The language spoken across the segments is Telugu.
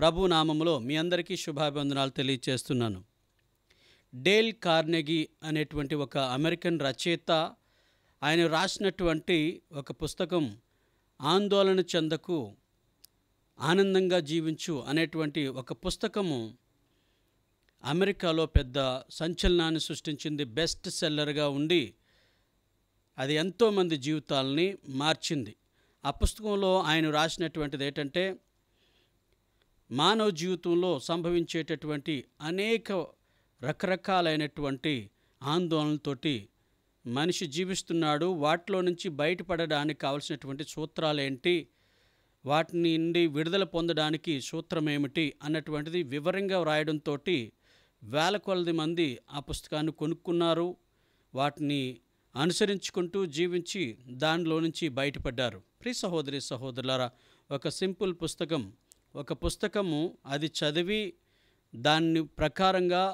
ప్రభు నామంలో మీ అందరికీ శుభాభివందనాలు తెలియచేస్తున్నాను డేల్ కార్నెగీ అనేటువంటి ఒక అమెరికన్ రచయిత ఆయన రాసినటువంటి ఒక పుస్తకం ఆందోళన చెందకు ఆనందంగా జీవించు అనేటువంటి ఒక పుస్తకము అమెరికాలో పెద్ద సంచలనాన్ని సృష్టించింది బెస్ట్ సెల్లర్గా ఉండి అది ఎంతోమంది జీవితాలని మార్చింది ఆ పుస్తకంలో ఆయన రాసినటువంటిది ఏంటంటే మానవ జీవితంలో సంభవించేటటువంటి అనేక రకరకాలైనటువంటి ఆందోళనలతోటి మనిషి జీవిస్తున్నాడు వాటిలో నుంచి బయటపడడానికి కావలసినటువంటి సూత్రాలు ఏంటి వాటిని నుండి విడుదల పొందడానికి సూత్రం ఏమిటి అన్నటువంటిది వివరంగా వ్రాయడంతో వేల కొలది మంది ఆ పుస్తకాన్ని కొనుక్కున్నారు వాటిని అనుసరించుకుంటూ జీవించి దానిలో నుంచి బయటపడ్డారు ప్రి సహోదరి సహోదరులారా ఒక సింపుల్ పుస్తకం ఒక పుస్తకము అది చదివి దాన్ని ప్రకారంగా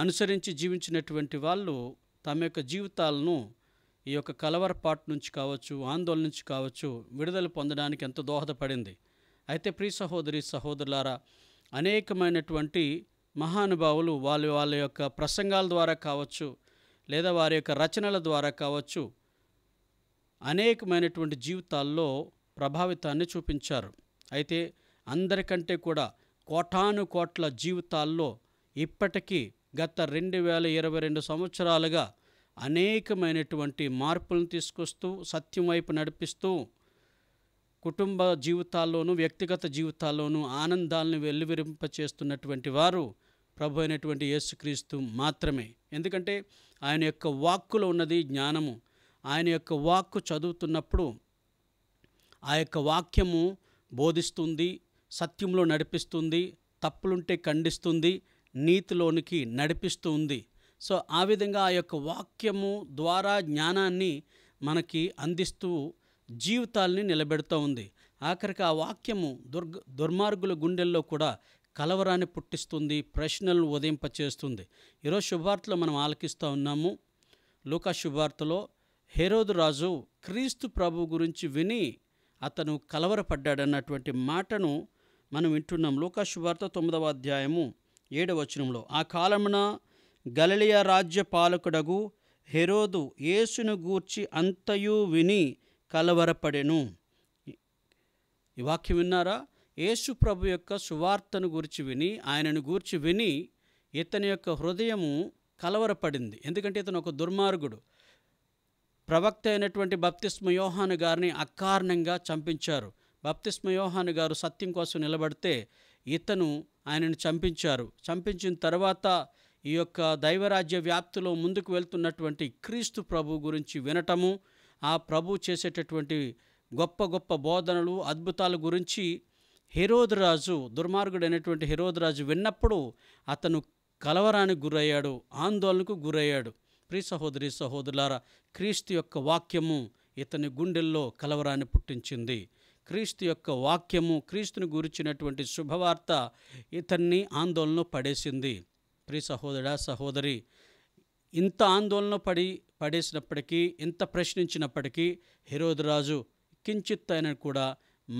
అనుసరించి జీవించినటువంటి వాళ్ళు తమ యొక్క జీవితాలను ఈ యొక్క కలవరపాటు నుంచి కావచ్చు ఆందోళన నుంచి కావచ్చు విడుదల పొందడానికి ఎంతో దోహదపడింది అయితే ప్రీ సహోదరి సహోదరులారా అనేకమైనటువంటి మహానుభావులు వాళ్ళు వాళ్ళ యొక్క ప్రసంగాల ద్వారా కావచ్చు లేదా వారి యొక్క రచనల ద్వారా కావచ్చు అనేకమైనటువంటి జీవితాల్లో ప్రభావితాన్ని చూపించారు అయితే అందరికంటే కూడా కోటాను కోట్ల జీవితాల్లో ఇప్పటికీ గత రెండు వేల ఇరవై రెండు సంవత్సరాలుగా అనేకమైనటువంటి మార్పులను తీసుకొస్తూ సత్యం వైపు నడిపిస్తూ కుటుంబ జీవితాల్లోనూ వ్యక్తిగత జీవితాల్లోనూ ఆనందాలను వెల్లువిరింపచేస్తున్నటువంటి వారు ప్రభు అయినటువంటి యేసుక్రీస్తు మాత్రమే ఎందుకంటే ఆయన యొక్క వాక్కులో ఉన్నది జ్ఞానము ఆయన యొక్క వాక్కు చదువుతున్నప్పుడు ఆ యొక్క వాక్యము బోధిస్తుంది సత్యంలో నడిపిస్తుంది తప్పులుంటే ఖండిస్తుంది నీతిలోనికి నడిపిస్తూ ఉంది సో ఆ విధంగా ఆ యొక్క వాక్యము ద్వారా జ్ఞానాన్ని మనకి అందిస్తూ జీవితాల్ని నిలబెడుతూ ఉంది ఆఖరికి ఆ వాక్యము దుర్గ దుర్మార్గుల గుండెల్లో కూడా కలవరాన్ని పుట్టిస్తుంది ప్రశ్నలను ఉదయింపచేస్తుంది ఈరోజు శుభార్తలో మనం ఆలకిస్తూ ఉన్నాము లూకా శుభార్తలో హెరోదు రాజు క్రీస్తు ప్రభు గురించి విని అతను కలవరపడ్డాడన్నటువంటి మాటను మనం వింటున్నాం లోకాశుభార్త తొమ్మిదవ అధ్యాయము ఏడవచనంలో ఆ కాలమున గలలియ రాజ్య పాలకుడగు హెరోదు యేసును గూర్చి అంతయు విని కలవరపడెను ఈ వాక్యం విన్నారా యేసు ప్రభు యొక్క సువార్తను గురించి విని ఆయనను గూర్చి విని ఇతని యొక్క హృదయము కలవరపడింది ఎందుకంటే ఇతను ఒక దుర్మార్గుడు ప్రవక్త అయినటువంటి బప్తిస్మ యోహాను గారిని అకారణంగా చంపించారు బప్తిస్మ యోహాను గారు సత్యం కోసం నిలబడితే ఇతను ఆయనను చంపించారు చంపించిన తర్వాత ఈ యొక్క దైవరాజ్య వ్యాప్తిలో ముందుకు వెళ్తున్నటువంటి క్రీస్తు ప్రభు గురించి వినటము ఆ ప్రభు చేసేటటువంటి గొప్ప గొప్ప బోధనలు అద్భుతాల గురించి హిరోద్రాజు దుర్మార్గుడైనటువంటి హిరోద్రాజు విన్నప్పుడు అతను కలవరానికి గురయ్యాడు ఆందోళనకు గురయ్యాడు ప్రి సహోదరి సహోదరులారా క్రీస్తు యొక్క వాక్యము ఇతని గుండెల్లో కలవరాన్ని పుట్టించింది క్రీస్తు యొక్క వాక్యము క్రీస్తుని గురించినటువంటి శుభవార్త ఇతన్ని ఆందోళన పడేసింది ప్రి సహోదర సహోదరి ఇంత ఆందోళన పడి పడేసినప్పటికీ ఇంత ప్రశ్నించినప్పటికీ రాజు కించిత్ ఆయన కూడా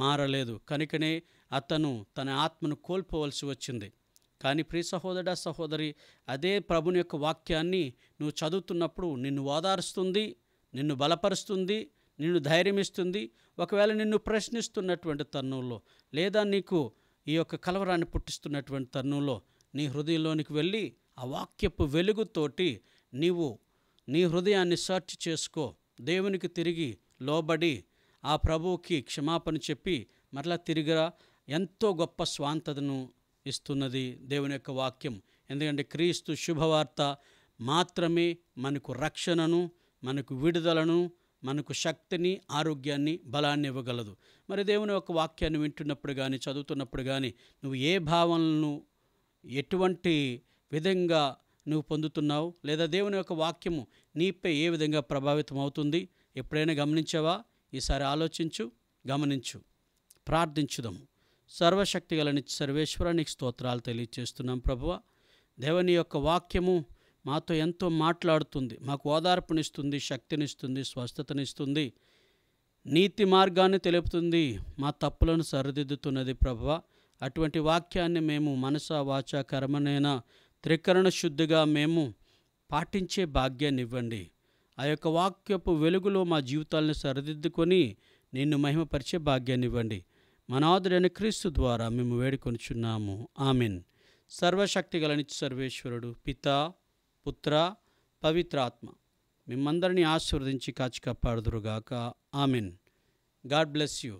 మారలేదు కనుకనే అతను తన ఆత్మను కోల్పోవలసి వచ్చింది కానీ ప్రి సహోదర సహోదరి అదే ప్రభుని యొక్క వాక్యాన్ని నువ్వు చదువుతున్నప్పుడు నిన్ను ఓదారుస్తుంది నిన్ను బలపరుస్తుంది నిన్ను ధైర్యం ఇస్తుంది ఒకవేళ నిన్ను ప్రశ్నిస్తున్నటువంటి తరుణంలో లేదా నీకు ఈ యొక్క కలవరాన్ని పుట్టిస్తున్నటువంటి తరుణంలో నీ హృదయంలోనికి వెళ్ళి ఆ వాక్యపు వెలుగుతోటి నీవు నీ హృదయాన్ని సెర్చ్ చేసుకో దేవునికి తిరిగి లోబడి ఆ ప్రభువుకి క్షమాపణ చెప్పి మరలా తిరిగిరా ఎంతో గొప్ప స్వాంతతను ఇస్తున్నది దేవుని యొక్క వాక్యం ఎందుకంటే క్రీస్తు శుభవార్త మాత్రమే మనకు రక్షణను మనకు విడుదలను మనకు శక్తిని ఆరోగ్యాన్ని బలాన్ని ఇవ్వగలదు మరి దేవుని యొక్క వాక్యాన్ని వింటున్నప్పుడు కానీ చదువుతున్నప్పుడు కానీ నువ్వు ఏ భావనలను ఎటువంటి విధంగా నువ్వు పొందుతున్నావు లేదా దేవుని యొక్క వాక్యము నీపై ఏ విధంగా ప్రభావితం అవుతుంది ఎప్పుడైనా గమనించావా ఈసారి ఆలోచించు గమనించు ప్రార్థించుదాము సర్వశక్తి గలని సర్వేశ్వరానికి స్తోత్రాలు తెలియచేస్తున్నాం ప్రభువ దేవుని యొక్క వాక్యము మాతో ఎంతో మాట్లాడుతుంది మాకు ఓదార్పునిస్తుంది శక్తినిస్తుంది స్వస్థతనిస్తుంది నీతి మార్గాన్ని తెలుపుతుంది మా తప్పులను సరిదిద్దుతున్నది ప్రభు అటువంటి వాక్యాన్ని మేము మనస వాచ కర్మనైనా త్రికరణ శుద్ధిగా మేము పాటించే భాగ్యాన్ని ఇవ్వండి ఆ యొక్క వాక్యపు వెలుగులో మా జీవితాలను సరిదిద్దుకొని నిన్ను మహిమపరిచే భాగ్యాన్ని ఇవ్వండి మనాదుడైన క్రీస్తు ద్వారా మేము వేడుకొనిచున్నాము ఆమెన్ సర్వశక్తి గలనిచ్చు సర్వేశ్వరుడు పితా పుత్ర పవిత్రాత్మ మిమ్మందరినీ ఆశీర్వదించి కాచి కాపాడుదురుగాక ఆమెన్ గాడ్ బ్లెస్ యూ